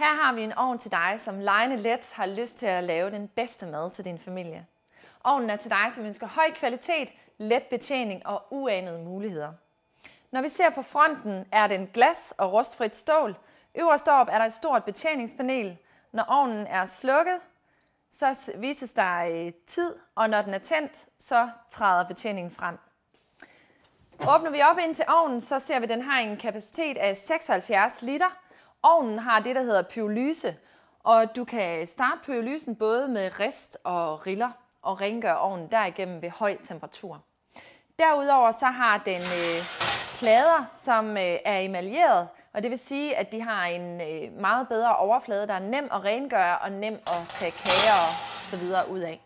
Her har vi en ovn til dig, som lejende let har lyst til at lave den bedste mad til din familie. Ovnen er til dig, som ønsker høj kvalitet, let betjening og uanede muligheder. Når vi ser på fronten, er det en glas og rustfrit stål. Øverst op er der et stort betjeningspanel. Når ovnen er slukket, så vises der øh, tid, og når den er tændt, så træder betjeningen frem. Åbner vi op ind til ovnen, så ser vi, at den har en kapacitet af 76 liter, Ovnen har det, der hedder pyrolyse, og du kan starte pyrolysen både med rist og riller og rengøre ovnen derigennem ved høj temperatur. Derudover så har den øh, plader, som øh, er emaljeret, og det vil sige, at de har en øh, meget bedre overflade, der er nem at rengøre og nem at tage kager og så videre ud af.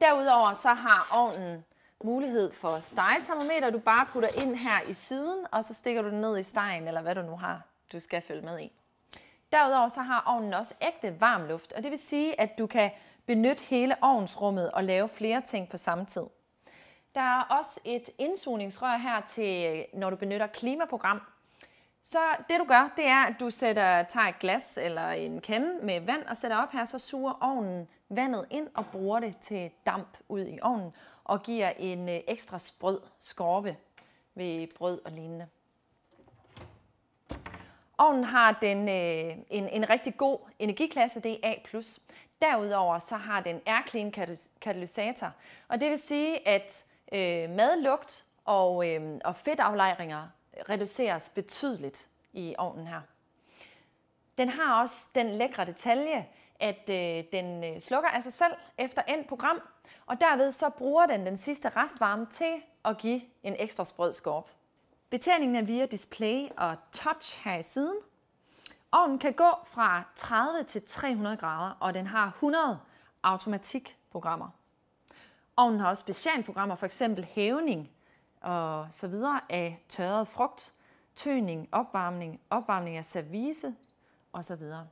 Derudover så har ovnen mulighed for stegetermometer, du bare putter ind her i siden, og så stikker du den ned i stegen, eller hvad du nu har du skal følge med i. Derudover så har ovnen også ægte varm luft, og det vil sige, at du kan benytte hele ovnsrummet og lave flere ting på samme tid. Der er også et indsugningsrør her til, når du benytter klimaprogram. Så det du gør, det er, at du sætter, tager et glas eller en kande med vand og sætter op her, så suger ovnen vandet ind og bruger det til damp ud i ovnen og giver en øh, ekstra sprød skorpe ved brød og lignende. Ovnen har den, øh, en, en rigtig god energiklasse, det er A+. Derudover så har den AirClean katalysator, og det vil sige, at øh, madlugt og, øh, og fedtaflejringer reduceres betydeligt i ovnen her. Den har også den lækre detalje, at øh, den øh, slukker af sig selv efter endt program, og derved så bruger den den sidste restvarme til at give en ekstra sprød skorpe. Betjeningen er via display og touch her i siden. Ovnen kan gå fra 30 til 300 grader, og den har 100 automatikprogrammer. Ovnen har også specialprogrammer, f.eks. hævning og så videre af tørret frugt, tøning, opvarmning, opvarmning af service og så videre.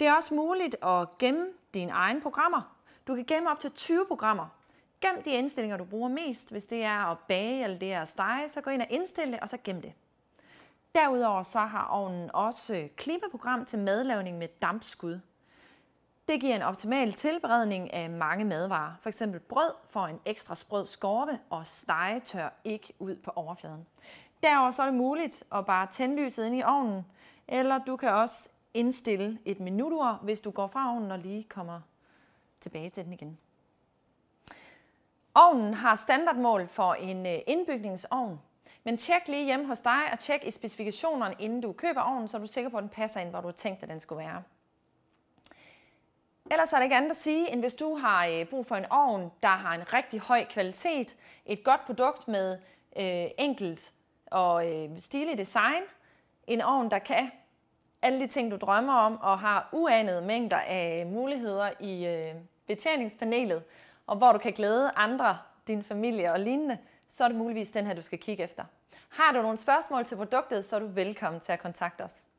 Det er også muligt at gemme dine egne programmer. Du kan gemme op til 20 programmer, Gem de indstillinger, du bruger mest. Hvis det er at bage eller det er at stege, så gå ind og indstille det, og så gem det. Derudover så har ovnen også klimaprogram til madlavning med dampskud. Det giver en optimal tilberedning af mange madvarer. For eksempel brød får en ekstra sprød skorpe, og stege tør ikke ud på overfladen. Derover så er det muligt at bare tænde lyset ind i ovnen, eller du kan også indstille et minutur, hvis du går fra ovnen og lige kommer tilbage til den igen. Ovnen har standardmål for en øh, indbygningsovn, men tjek lige hjemme hos dig og tjek i specifikationerne, inden du køber ovnen, så er du sikker på, at den passer ind, hvor du tænkte, at den skulle være. Ellers er der ikke andet at sige, end hvis du har øh, brug for en ovn, der har en rigtig høj kvalitet, et godt produkt med øh, enkelt og øh, stilig design, en ovn, der kan alle de ting, du drømmer om, og har uanede mængder af muligheder i øh, betjeningspanelet, og hvor du kan glæde andre, din familie og lignende, så er det muligvis den her, du skal kigge efter. Har du nogle spørgsmål til produktet, så er du velkommen til at kontakte os.